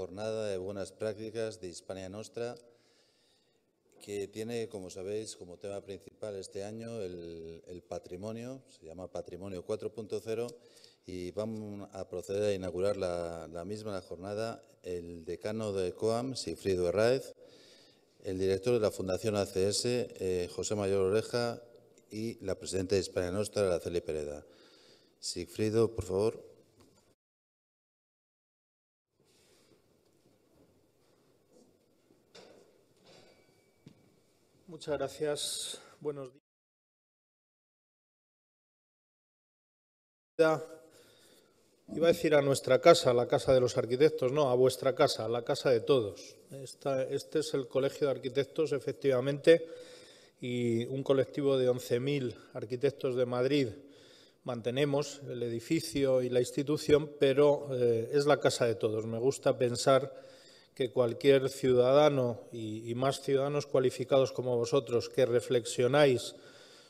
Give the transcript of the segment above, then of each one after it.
jornada de buenas prácticas de Hispania Nostra, que tiene, como sabéis, como tema principal este año el, patrimonio, se llama Patrimonio 4.0, y vamos a proceder a inaugurar la, misma jornada el decano de COAM, Sigfrido Herráez, el director de la Fundación ACS, eh, José Mayor Oreja, y la presidenta de Hispania Nostra, Araceli Pereda. Sigfrido, por favor. Muchas gracias. Buenos días. Iba a decir a nuestra casa, la casa de los arquitectos, no, a vuestra casa, la casa de todos. este es el Colegio de Arquitectos, efectivamente, y un colectivo de 11.000 arquitectos de Madrid mantenemos el edificio y la institución, pero eh, es la casa de todos. Me gusta pensar que cualquier ciudadano y, más ciudadanos cualificados como vosotros que reflexionáis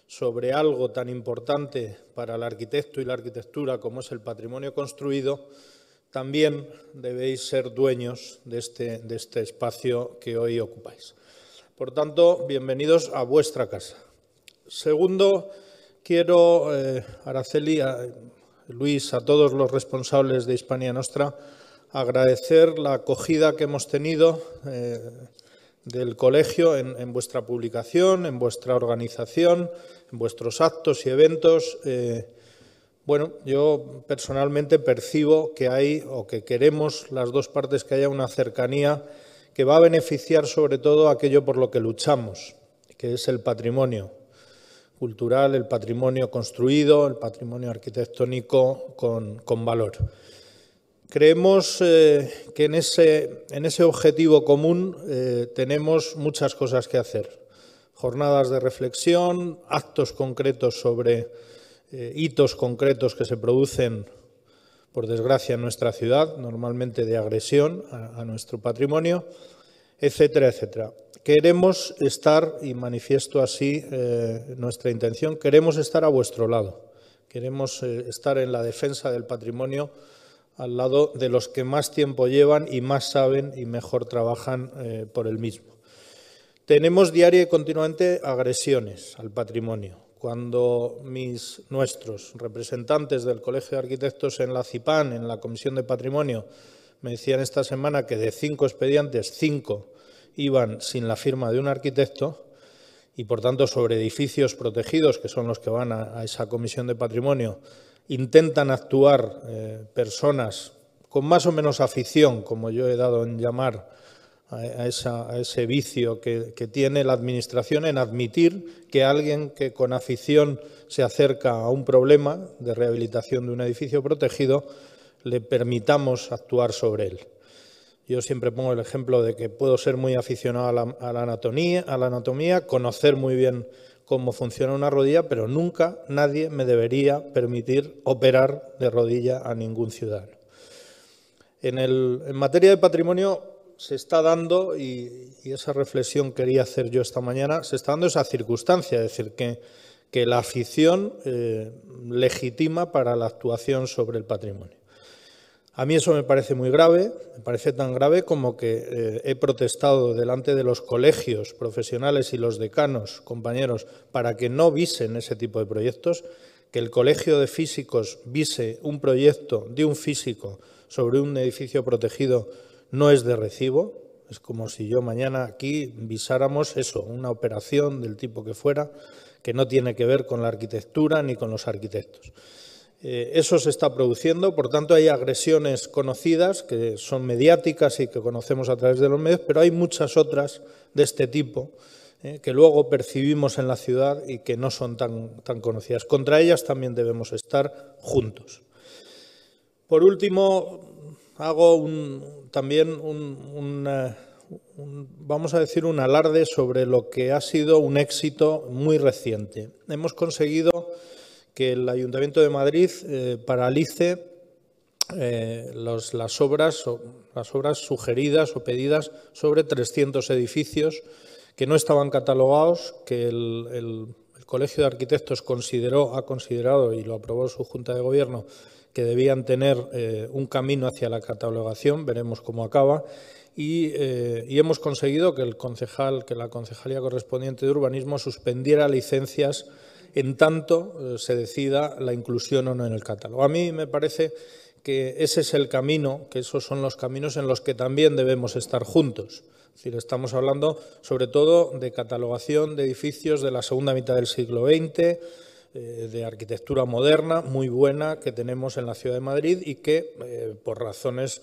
sobre algo tan importante para el arquitecto y la arquitectura como es el patrimonio construido, también debéis ser dueños de este, este espacio que hoy ocupáis. Por tanto, bienvenidos a vuestra casa. Segundo, quiero, eh, Araceli, a Luis, a todos los responsables de Hispania Nostra, agradecer la acogida que hemos tenido eh, del colegio en, vuestra publicación, en vuestra organización, en vuestros actos y eventos. Eh, bueno, yo personalmente percibo que hay o que queremos las dos partes que haya una cercanía que va a beneficiar sobre todo aquello por lo que luchamos, que es el patrimonio cultural, el patrimonio construido, el patrimonio arquitectónico con valor. Creemos eh, que en ese, objetivo común eh, tenemos muchas cosas que hacer. Jornadas de reflexión, actos concretos sobre eh, hitos concretos que se producen, por desgracia, en nuestra ciudad, normalmente de agresión a nuestro patrimonio, etcétera, etcétera. Queremos estar, y manifiesto así nuestra intención, queremos estar a vuestro lado. Queremos estar en la defensa del patrimonio al lado de los que más tiempo llevan y más saben y mejor trabajan eh, por el mismo. Tenemos diaria y continuamente agresiones al patrimonio. Cuando mis, nuestros representantes del Colegio de Arquitectos en la CIPAN, en la Comisión de Patrimonio, me decían esta semana que de cinco expedientes, cinco iban sin la firma de un arquitecto y, por tanto, sobre edificios protegidos, que son los que van a esa Comisión de Patrimonio, intentan actuar eh, personas con más o menos afición, como yo he dado en llamar a, ese vicio que, tiene la Administración en admitir que alguien que con afición se acerca a un problema de rehabilitación de un edificio protegido, le permitamos actuar sobre él. Yo siempre pongo el ejemplo de que puedo ser muy aficionado a la, anatomía, a la anatomía, conocer muy bien cómo funciona una rodilla, pero nunca nadie me debería permitir operar de rodilla a ningún ciudadano. En, el, materia de patrimonio se está dando, y, esa reflexión quería hacer yo esta mañana, se está dando esa circunstancia, es decir, que, la afición eh, legitima para la actuación sobre el patrimonio. A mí eso me parece muy grave, me parece tan grave como que eh, he protestado delante de los colegios profesionales y los decanos, compañeros, para que no visen ese tipo de proyectos, que el Colegio de Físicos vise un proyecto de un físico sobre un edificio protegido no es de recibo. Es como si yo mañana aquí visáramos eso, una operación del tipo que fuera, que no tiene que ver con la arquitectura ni con los arquitectos. Eh, eso se está produciendo, por tanto hay agresiones conocidas que son mediáticas y que conocemos a través de los medios, pero hay muchas otras de este tipo eh, que luego percibimos en la ciudad y que no son tan, conocidas. Contra ellas también debemos estar juntos. Por último, hago también eh, un, vamos a decir, un alarde sobre lo que ha sido un éxito muy reciente. Hemos conseguido que el Ayuntamiento de Madrid eh, paralice eh, las, obras, las obras sugeridas o pedidas sobre 300 edificios que no estaban catalogados, que el, Colegio de Arquitectos consideró, ha considerado y lo aprobó su Junta de Gobierno que debían tener eh, un camino hacia la catalogación, veremos cómo acaba, y, y, hemos conseguido que el concejal, que la concejalía correspondiente de urbanismo suspendiera licencias en tanto eh, se decida la inclusión o no en el catálogo. A mí me parece que ese es el camino, que esos son los caminos en los que también debemos estar juntos. Es decir, estamos hablando sobre todo de catalogación de edificios de la segunda mitad del siglo XX, eh, de arquitectura moderna muy buena que tenemos en la ciudad de Madrid y que, eh, por razones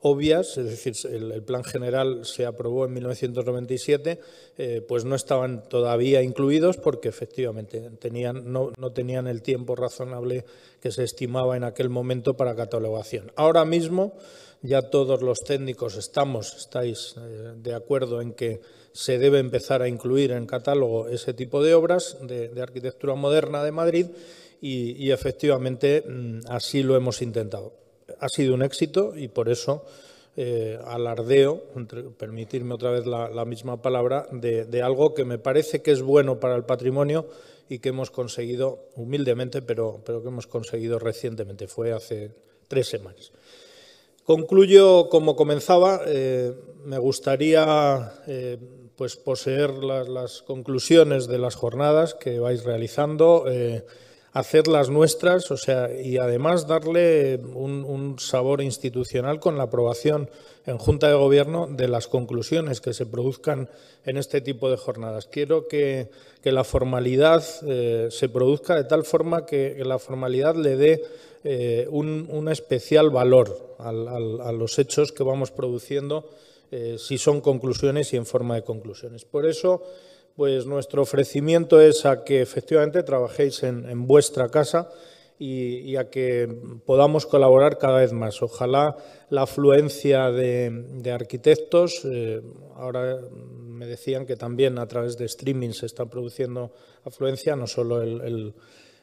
obvias, es decir, el, plan general se aprobó en 1997, eh, pues no estaban todavía incluidos porque efectivamente tenían, no, tenían el tiempo razonable que se estimaba en aquel momento para catalogación. Ahora mismo ya todos los técnicos estamos, estáis eh, de acuerdo en que se debe empezar a incluir en catálogo ese tipo de obras de, arquitectura moderna de Madrid y efectivamente mm, así lo hemos intentado ha sido un éxito y por eso eh, alardeo, permitirme otra vez la, misma palabra, de, algo que me parece que es bueno para el patrimonio y que hemos conseguido humildemente, pero, pero que hemos conseguido recientemente. Fue hace tres semanas. Concluyo como comenzaba. Eh, me gustaría eh, pues poseer las, conclusiones de las jornadas que vais realizando hacerlas nuestras, o sea, y además darle un, sabor institucional con la aprobación en Junta de Gobierno de las conclusiones que se produzcan en este tipo de jornadas. Quiero que, la formalidad eh, se produzca de tal forma que, la formalidad le dé eh, un, especial valor a los hechos que vamos produciendo, eh, si son conclusiones y en forma de conclusiones. Por eso pues nuestro ofrecimiento es a que efectivamente trabajéis en, vuestra casa y, a que podamos colaborar cada vez más. Ojalá la afluencia de, arquitectos, eh, ahora me decían que también a través de streaming se está produciendo afluencia, no solo el,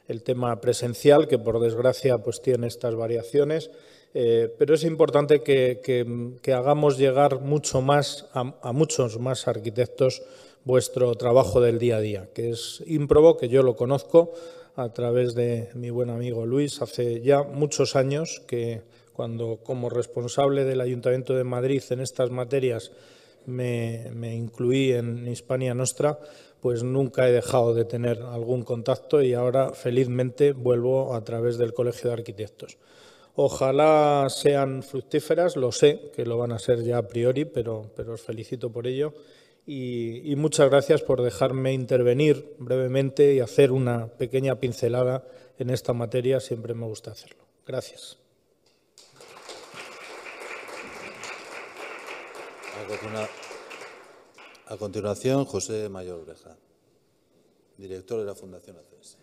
el tema presencial, que por desgracia pues tiene estas variaciones, eh, pero es importante que, hagamos llegar mucho más a, muchos más arquitectos vuestro trabajo del día a día, que es Improbo, que yo lo conozco a través de mi buen amigo Luis hace ya muchos años, que cuando como responsable del Ayuntamiento de Madrid en estas materias me, me incluí en Hispania Nostra, pues nunca he dejado de tener algún contacto y ahora felizmente vuelvo a través del Colegio de Arquitectos. Ojalá sean fructíferas, lo sé que lo van a ser ya a priori, pero, os felicito por ello. Y, muchas gracias por dejarme intervenir brevemente y hacer una pequeña pincelada en esta materia. Siempre me gusta hacerlo. Gracias. A continuación, José Mayor Breja, director de la Fundación ACS.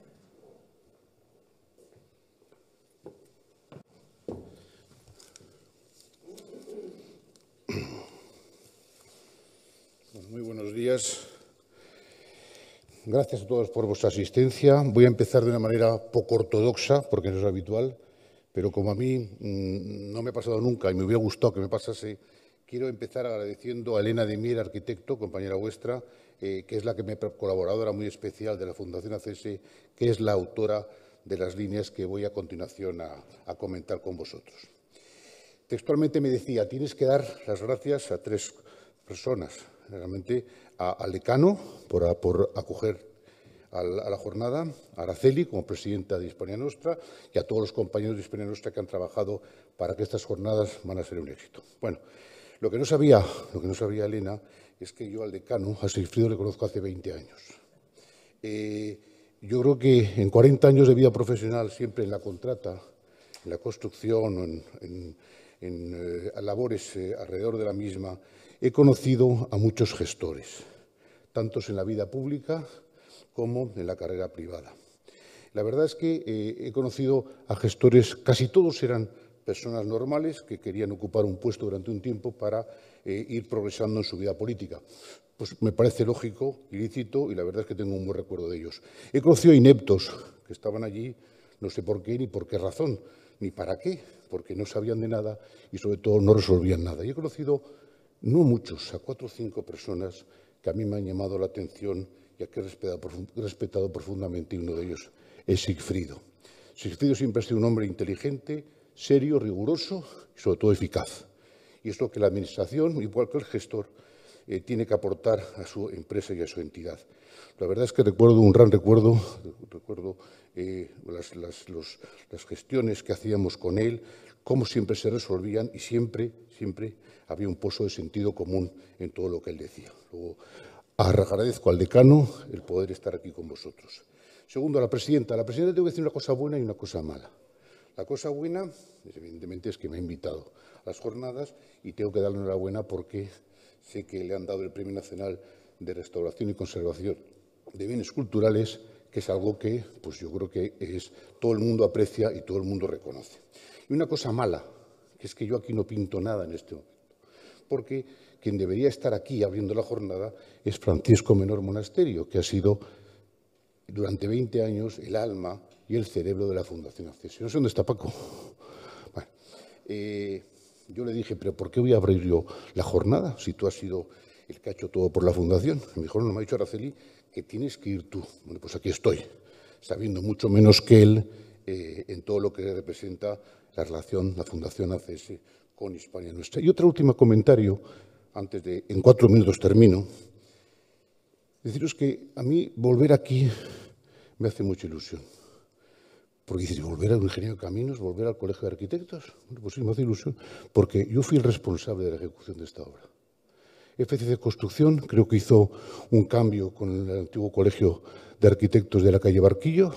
Gracias a todos por vuestra asistencia. Voy a empezar de una manera poco ortodoxa, porque no es habitual, pero como a mí mm, no me ha pasado nunca y me hubiera gustado que me pasase, quiero empezar agradeciendo a Elena de Mier, arquitecto, compañera vuestra, eh, que es la que me colaboradora muy especial de la Fundación ACS, que es la autora de las líneas que voy a continuación a comentar con vosotros. Textualmente me decía, tienes que dar las gracias a tres personas, realmente al decano por, acoger a la, jornada, a Araceli como presidenta de Hispania Nostra y a todos los compañeros de Hispania Nostra que han trabajado para que estas jornadas van a ser un éxito. Bueno, lo que no sabía, lo que no sabía Elena, es que yo al decano, a Silfrido le conozco hace 20 años. Eh, yo creo que en 40 años de vida profesional, siempre en la contrata, en la construcción, en, eh, labores eh, alrededor de la misma, he conocido a muchos gestores, tantos en la vida pública como en la carrera privada. La verdad es que eh, he conocido a gestores, casi todos eran personas normales que querían ocupar un puesto durante un tiempo para eh, ir progresando en su vida política. Pues me parece lógico, ilícito, y la verdad es que tengo un buen recuerdo de ellos. He conocido ineptos que estaban allí, no sé por qué ni por qué razón, ni para qué, porque no sabían de nada y sobre todo no resolvían nada. Y he conocido no muchos, a cuatro o cinco personas que a mí me han llamado la atención y a que he respetado, profundamente, y uno de ellos es Sigfrido. Sigfrido siempre ha sido un hombre inteligente, serio, riguroso y sobre todo eficaz. Y es lo que la administración, igual que el gestor, eh, tiene que aportar a su empresa y a su entidad. La verdad es que recuerdo un gran recuerdo, recuerdo eh, las, gestiones que hacíamos con él, como siempre se resolvían y siempre, siempre había un pozo de sentido común en todo lo que él decía. Luego, agradezco al decano el poder estar aquí con vosotros. Segundo, a la presidenta. A la presidenta tengo que decir una cosa buena y una cosa mala. La cosa buena, evidentemente, es que me ha invitado a las jornadas y tengo que darle enhorabuena porque sé que le han dado el Premio Nacional de Restauración y Conservación de Bienes Culturales, que es algo que pues yo creo que es, todo el mundo aprecia y todo el mundo reconoce una cosa mala, que es que yo aquí no pinto nada en este momento, porque quien debería estar aquí abriendo la jornada es Francisco Menor Monasterio, que ha sido durante 20 años el alma y el cerebro de la Fundación No sé dónde está Paco. Eh, yo le dije, pero ¿por qué voy a abrir yo la jornada si tú has sido el que ha hecho todo por la Fundación? Mejor no, me ha dicho Araceli que tienes que ir tú. Bueno, pues aquí estoy, sabiendo mucho menos que él eh, en todo lo que representa la relación, la Fundación ACS con Hispania Nuestra. Y otro último comentario, antes de, en cuatro minutos termino, deciros que a mí volver aquí me hace mucha ilusión. Porque dices, volver un ingeniero de caminos, volver al colegio de arquitectos, pues sí, me hace ilusión, porque yo fui el responsable de la ejecución de esta obra. de Construcción creo que hizo un cambio con el antiguo colegio de arquitectos de la calle Barquillo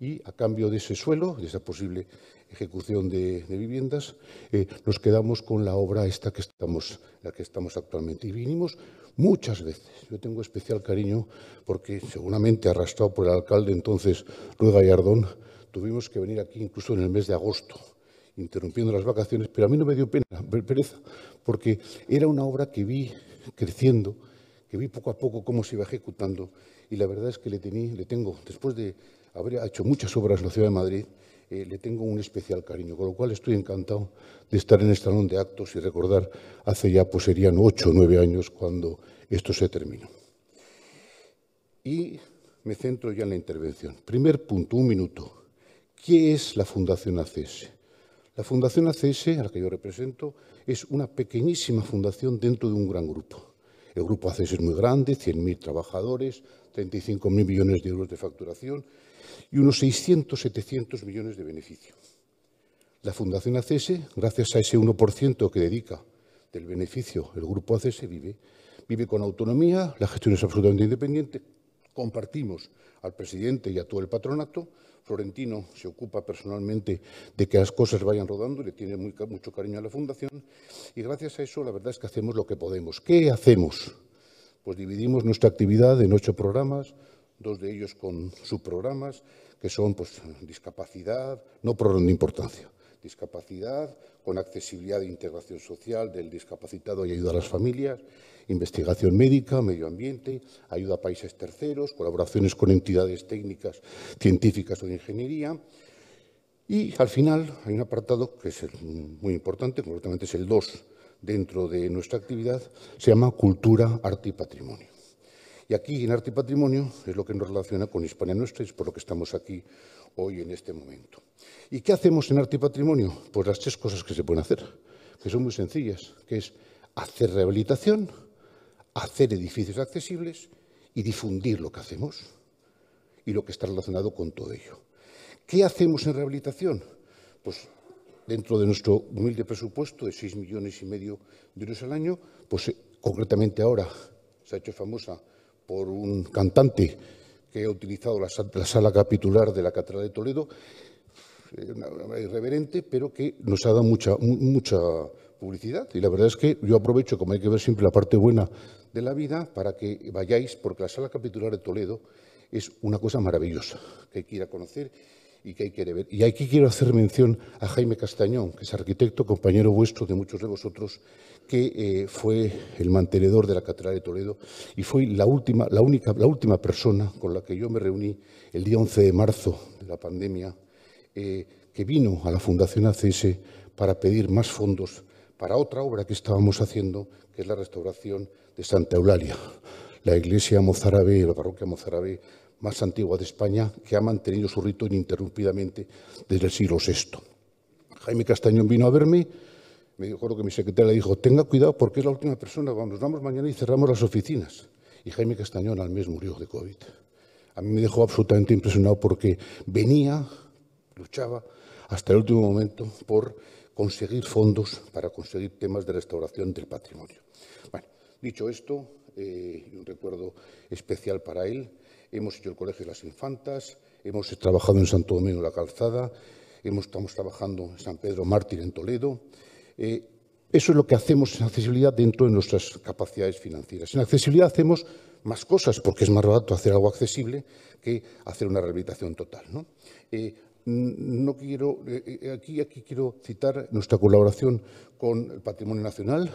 y a cambio de ese suelo, de esa posible ejecución de, viviendas, eh, nos quedamos con la obra esta que estamos, la que estamos actualmente. Y vinimos muchas veces. Yo tengo especial cariño porque seguramente arrastrado por el alcalde entonces, Luis Gallardón, tuvimos que venir aquí incluso en el mes de agosto, interrumpiendo las vacaciones, pero a mí no me dio pena, pereza, porque era una obra que vi creciendo, que vi poco a poco cómo se iba ejecutando y la verdad es que le, tenía, le tengo, después de haber hecho muchas obras en la Ciudad de Madrid, eh, le tengo un especial cariño, con lo cual estoy encantado de estar en este salón de actos y recordar hace ya, pues serían ocho o nueve años cuando esto se terminó. Y me centro ya en la intervención. Primer punto, un minuto. ¿Qué es la Fundación ACS? E la Fundación ACS, e a la que yo represento, es una pequeñísima fundación dentro de un gran grupo. El grupo ACES es muy grande, 100.000 trabajadores, 35.000 millones de euros de facturación y unos 600, 700 millones de beneficio. La Fundación ACS, gracias a ese 1% que dedica del beneficio el grupo ACS, vive, vive con autonomía, la gestión es absolutamente independiente, Compartimos al presidente y a todo el patronato. Florentino se ocupa personalmente de que las cosas vayan rodando y le tiene mucho cariño a la Fundación. Y gracias a eso, la verdad es que hacemos lo que podemos. ¿Qué hacemos? Pues dividimos nuestra actividad en ocho programas, dos de ellos con subprogramas, que son pues, discapacidad, no programa de importancia discapacidad, con accesibilidad e integración social del discapacitado y ayuda a las familias, investigación médica, medio ambiente, ayuda a países terceros, colaboraciones con entidades técnicas, científicas o de ingeniería. Y al final hay un apartado que es muy importante, concretamente es el 2 dentro de nuestra actividad, se llama cultura, arte y patrimonio. Y aquí en Arte y Patrimonio es lo que nos relaciona con Hispania Nuestra y es por lo que estamos aquí hoy en este momento. ¿Y qué hacemos en Arte y Patrimonio? Pues las tres cosas que se pueden hacer, que son muy sencillas, que es hacer rehabilitación, hacer edificios accesibles y difundir lo que hacemos y lo que está relacionado con todo ello. ¿Qué hacemos en rehabilitación? Pues dentro de nuestro humilde presupuesto de 6 millones y medio de euros al año, pues eh, concretamente ahora se ha hecho famosa por un cantante que ha utilizado la, sala capitular de la Catedral de Toledo, eh, irreverente, pero que nos ha dado mucha, mucha publicidad. Y la verdad es que yo aprovecho, como hay que ver siempre la parte buena de la vida, para que vayáis, porque la sala capitular de Toledo es una cosa maravillosa que quiera conocer y aquí quiero hacer mención a Jaime Castañón, que es arquitecto, compañero vuestro de muchos de vosotros, que eh, fue el mantenedor de la Catedral de Toledo y fue la última, la única, la última persona con la que yo me reuní el día 11 de marzo de la pandemia, eh, que vino a la Fundación ACS para pedir más fondos para otra obra que estábamos haciendo, que es la restauración de Santa Eulalia, la iglesia mozárabe, la parroquia mozárabe más antigua de España que ha mantenido su rito ininterrumpidamente desde el siglo VI. Jaime Castañón vino a verme, me acuerdo que mi secretaria le dijo, tenga cuidado porque es la última persona, nos vamos mañana y cerramos las oficinas. Y Jaime Castañón al mes murió de COVID. A mí me dejó absolutamente impresionado porque venía, luchaba hasta el último momento por conseguir fondos para conseguir temas de restauración del patrimonio. Bueno, dicho esto, eh, un recuerdo especial para él, hemos hecho el Colegio de las Infantas, hemos trabajado en Santo Domingo de la Calzada, estamos trabajando en San Pedro Mártir en Toledo. Eh, eso es lo que hacemos en accesibilidad dentro de nuestras capacidades financieras. En accesibilidad hacemos más cosas porque es más barato hacer algo accesible que hacer una rehabilitación total. Eh, no quiero, eh, eh, aquí, aquí quiero citar nuestra colaboración con el Patrimonio Nacional.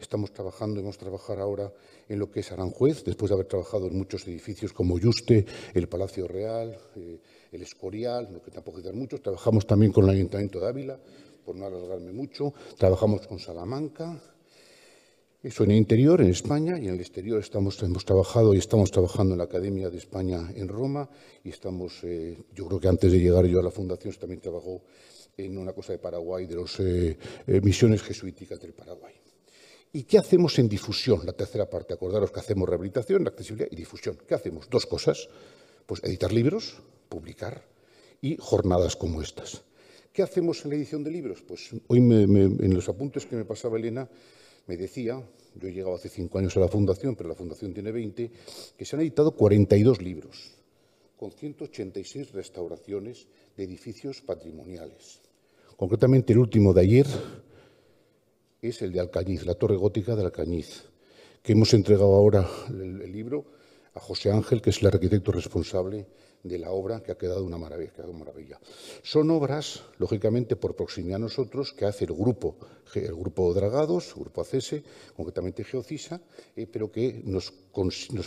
Estamos trabajando, hemos trabajado ahora en lo que es Aranjuez, después de haber trabajado en muchos edificios como Yuste, el Palacio Real, eh, el Escorial, lo que tampoco muchos. Trabajamos también con el Ayuntamiento de Ávila, por no alargarme mucho. Trabajamos con Salamanca, eso en el interior, en España, y en el exterior estamos, hemos trabajado y estamos trabajando en la Academia de España en Roma y estamos, eh, yo creo que antes de llegar yo a la Fundación también trabajó en una cosa de Paraguay, de las eh, eh, misiones jesuíticas del Paraguay. ¿Y qué hacemos en difusión? La tercera parte, acordaros que hacemos rehabilitación, accesibilidad y difusión. ¿Qué hacemos? Dos cosas. Pues editar libros, publicar y jornadas como estas. ¿Qué hacemos en la edición de libros? Pues hoy en los apuntes que me pasaba Elena me decía, yo he llegado hace cinco años a la Fundación, pero la Fundación tiene 20, que se han editado 42 libros con 186 restauraciones de edificios patrimoniales. Concretamente, el último de ayer es el de Alcañiz, la torre gótica de Alcañiz, que hemos entregado ahora el, libro a José Ángel, que es el arquitecto responsable de la obra que ha quedado una maravilla. maravilla. Son obras, lógicamente, por proximidad a nosotros, que hace el grupo, el grupo Dragados, el grupo ACS, concretamente Geocisa, eh, pero que nos,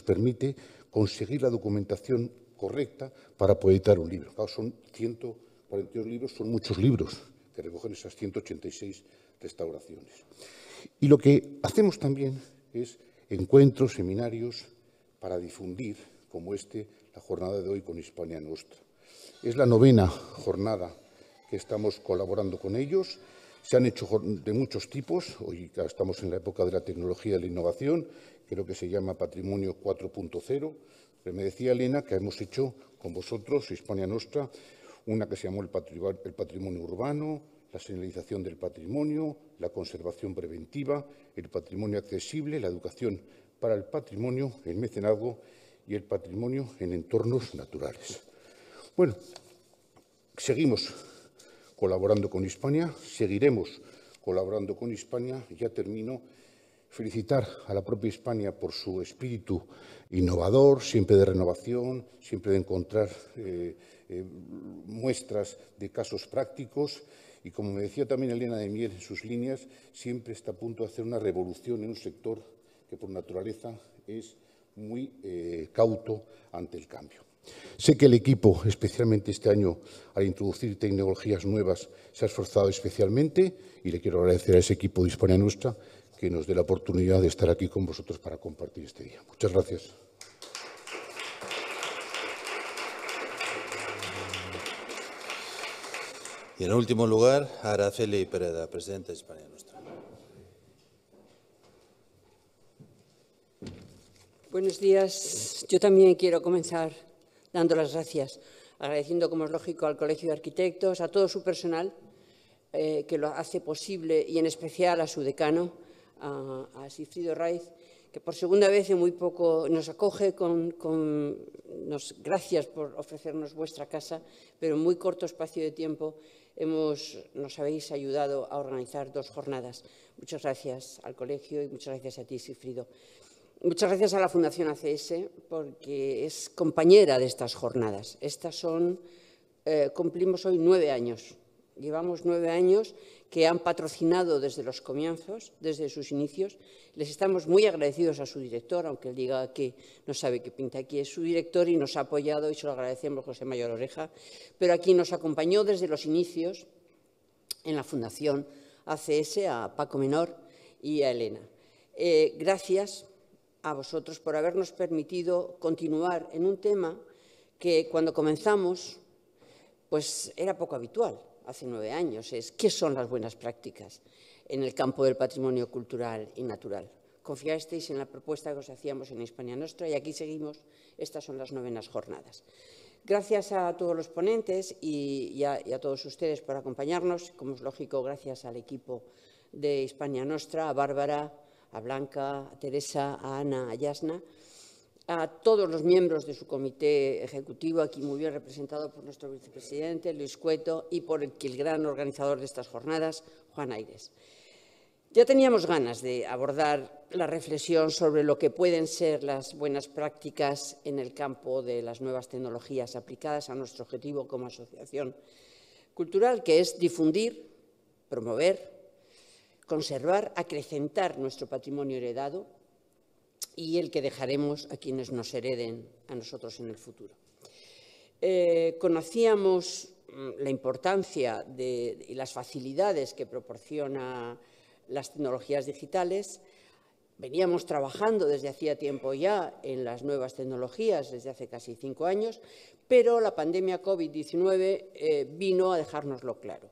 permite conseguir la documentación correcta para poder editar un libro. son 142 libros, son muchos libros que recogen esas 186 restauraciones. Y lo que hacemos también es encuentros, seminarios, para difundir, como este, la jornada de hoy con Hispania Nostra. Es la novena jornada que estamos colaborando con ellos. Se han hecho de muchos tipos. Hoy estamos en la época de la tecnología y la innovación, creo que se llama Patrimonio 4.0. me decía Elena que hemos hecho con vosotros, Hispania Nostra, una que se llamó el patrimonio urbano, la señalización del patrimonio, la conservación preventiva, el patrimonio accesible, la educación para el patrimonio, el mecenazgo y el patrimonio en entornos naturales. Bueno, seguimos colaborando con España. seguiremos colaborando con España. Ya termino. Felicitar a la propia España por su espíritu innovador, siempre de renovación, siempre de encontrar eh, eh, muestras de casos prácticos y como me decía también Elena de Mier en sus líneas, siempre está a punto de hacer una revolución en un sector que por naturaleza es muy eh, cauto ante el cambio. Sé que el equipo, especialmente este año, al introducir tecnologías nuevas, se ha esforzado especialmente y le quiero agradecer a ese equipo de Hispania Nuestra que nos dé la oportunidad de estar aquí con vosotros para compartir este día. Muchas gracias. Y en último lugar, Araceli Pereda, presidenta de Buenos días. Yo también quiero comenzar dando las gracias, agradeciendo, como es lógico, al Colegio de Arquitectos, a todo su personal eh, que lo hace posible y, en especial, a su decano, a, a Sifrido Raiz, que por segunda vez en muy poco nos acoge con, nos, gracias por ofrecernos vuestra casa, pero en muy corto espacio de tiempo hemos, nos habéis ayudado a organizar dos jornadas. Muchas gracias al colegio y muchas gracias a ti, Sifrido. Muchas gracias a la Fundación ACS porque es compañera de estas jornadas. Estas son, eh, cumplimos hoy nueve años. Llevamos nueve años que han patrocinado desde los comienzos, desde sus inicios. Les estamos muy agradecidos a su director, aunque él diga que no sabe qué pinta aquí. Es su director y nos ha apoyado y se lo agradecemos José Mayor Oreja, pero aquí nos acompañó desde los inicios en la Fundación ACS a Paco Menor y a Elena. Eh, gracias a vosotros por habernos permitido continuar en un tema que cuando comenzamos pues era poco habitual hace nueve años, es qué son las buenas prácticas en el campo del patrimonio cultural y natural. Confiasteis en la propuesta que os hacíamos en Hispania Nostra y aquí seguimos, estas son las novenas jornadas. Gracias a todos los ponentes y, a, y a, todos ustedes por acompañarnos, como es lógico, gracias al equipo de Hispania Nostra, a Bárbara, a Blanca, a Teresa, a Ana, a Yasna, a todos los miembros de su comité ejecutivo, aquí muy bien representado por nuestro vicepresidente Luis Cueto y por el, el gran organizador de estas jornadas, Juan Aires. Ya teníamos ganas de abordar la reflexión sobre lo que pueden ser las buenas prácticas en el campo de las nuevas tecnologías aplicadas a nuestro objetivo como asociación cultural, que es difundir, promover conservar, acrecentar nuestro patrimonio heredado y el que dejaremos a quienes nos hereden a nosotros en el futuro. Eh, conocíamos mm, la importancia de, y las facilidades que proporciona las tecnologías digitales. Veníamos trabajando desde hacía tiempo ya en las nuevas tecnologías, desde hace casi cinco años, pero la pandemia COVID-19 eh, vino a dejárnoslo claro.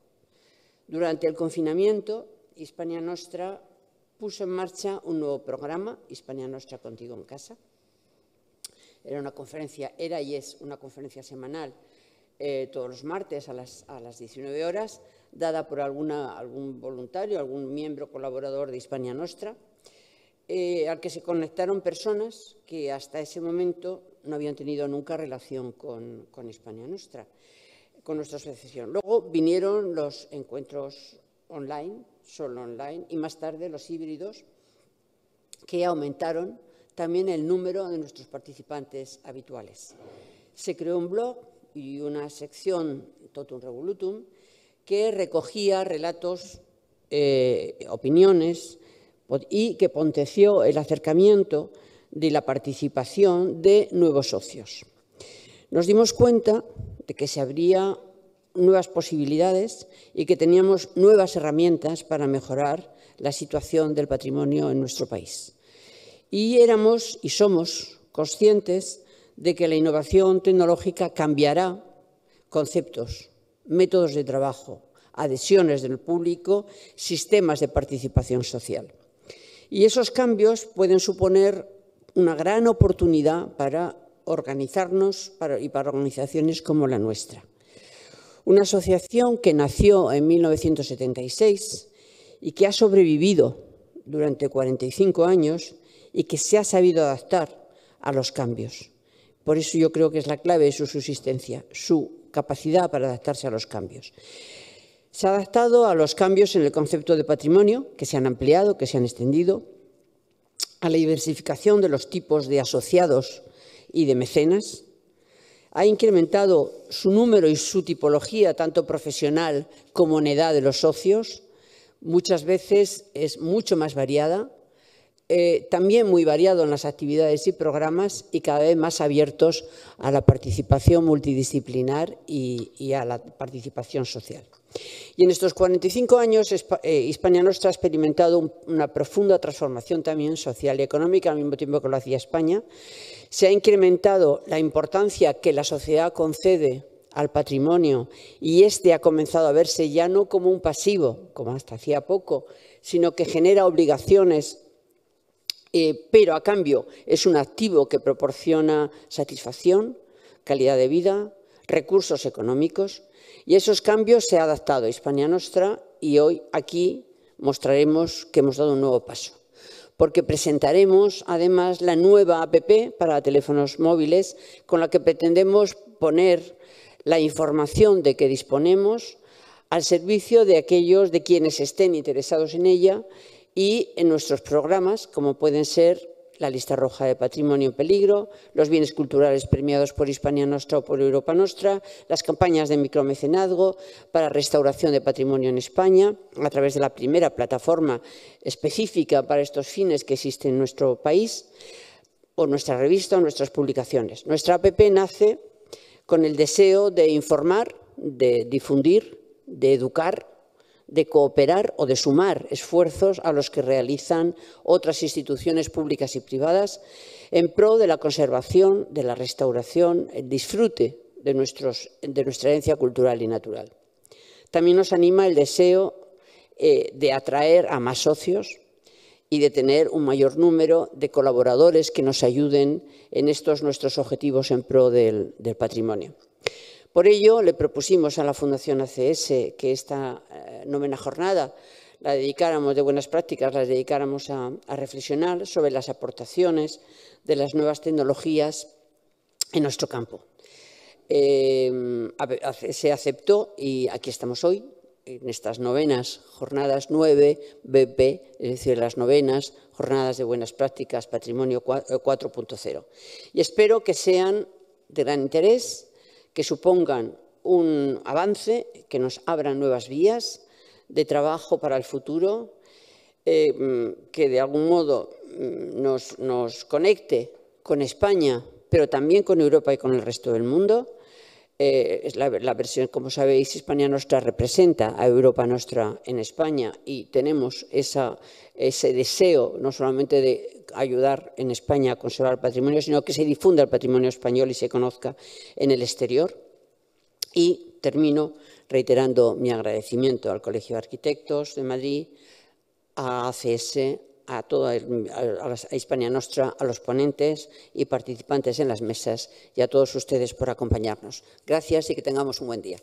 Durante el confinamiento Hispania Nostra puso en marcha un nuevo programa, Hispania Nostra Contigo en Casa. Era una conferencia, era y es una conferencia semanal eh, todos los martes a las, 19 horas, dada por algún voluntario, algún miembro colaborador de Hispania Nostra, eh, al que se conectaron personas que hasta ese momento no habían tenido nunca relación con, con Hispania Nostra, con nuestra asociación. Luego vinieron los encuentros online solo online, y más tarde los híbridos, que aumentaron también el número de nuestros participantes habituales. Se creó un blog y una sección Totum Revolutum que recogía relatos, eh, opiniones y que ponteció el acercamiento de la participación de nuevos socios. Nos dimos cuenta de que se habría nuevas posibilidades y que teníamos nuevas herramientas para mejorar la situación del patrimonio en nuestro país. Y éramos y somos conscientes de que la innovación tecnológica cambiará conceptos, métodos de trabajo, adhesiones del público, sistemas de participación social. Y esos cambios pueden suponer una gran oportunidad para organizarnos y para organizaciones como la nuestra una asociación que nació en 1976 y que ha sobrevivido durante 45 años y que se ha sabido adaptar a los cambios. Por eso yo creo que es la clave de su subsistencia, su capacidad para adaptarse a los cambios. Se ha adaptado a los cambios en el concepto de patrimonio, que se han ampliado, que se han extendido, a la diversificación de los tipos de asociados y de mecenas, ha incrementado su número y su tipología, tanto profesional como en edad de los socios. Muchas veces es mucho más variada, eh, también muy variado en las actividades y programas y cada vez más abiertos a la participación multidisciplinar y a la participación social. Y en estos 45 años, eh, Hispania Nuestra ha experimentado una profunda transformación también social y económica, al mismo tiempo que lo hacía España. Se ha incrementado la importancia que la sociedad concede al patrimonio y este ha comenzado a verse ya no como un pasivo, como hasta hacía poco, sino que genera obligaciones, eh, pero a cambio es un activo que proporciona satisfacción, calidad de vida, recursos económicos y esos cambios se ha adaptado a Hispania Nostra y hoy aquí mostraremos que hemos dado un nuevo paso. Porque presentaremos además la nueva APP para teléfonos móviles con la que pretendemos poner la información de que disponemos al servicio de aquellos de quienes estén interesados en ella y en nuestros programas, como pueden ser la lista roja de patrimonio en peligro, los bienes culturales premiados por Hispania Nostra o por Europa Nostra, las campañas de micromecenazgo para restauración de patrimonio en España, a través de la primera plataforma específica para estos fines que existe en nuestro país, o nuestra revista o nuestras publicaciones. Nuestra APP nace con el deseo de informar, de difundir, de educar de cooperar o de sumar esfuerzos a los que realizan otras instituciones públicas y privadas en pro de la conservación, de la restauración, el disfrute de, nuestra herencia cultural y natural. También nos anima el deseo eh, de atraer a más socios y de tener un mayor número de colaboradores que nos ayuden en estos nuestros objetivos en pro del patrimonio. Por ello, le propusimos a la Fundación ACS que esta eh, novena jornada la dedicáramos, de buenas prácticas, la dedicáramos a, reflexionar sobre las aportaciones de las nuevas tecnologías en nuestro campo. Eh, se aceptó y aquí estamos hoy, en estas novenas, jornadas 9, BP, es decir, las novenas, jornadas de buenas prácticas, patrimonio 4.0. Eh, y espero que sean de gran interés que supongan un avance, que nos abran nuevas vías de trabajo para el futuro, eh, mm, que de algún modo mm, nos conecte con España, pero también con Europa y con el resto del mundo eh, es la, versión, como sabéis, España Nuestra representa a Europa Nuestra en España y tenemos ese deseo no solamente de ayudar en España a conservar el patrimonio, sino que se difunda el patrimonio español y se conozca en el exterior. Y termino reiterando mi agradecimiento al Colegio de Arquitectos de Madrid, a ACS, a toda a Hispania Nostra, a los ponentes y participantes en las mesas y a todos ustedes por acompañarnos. Gracias y que tengamos un buen día.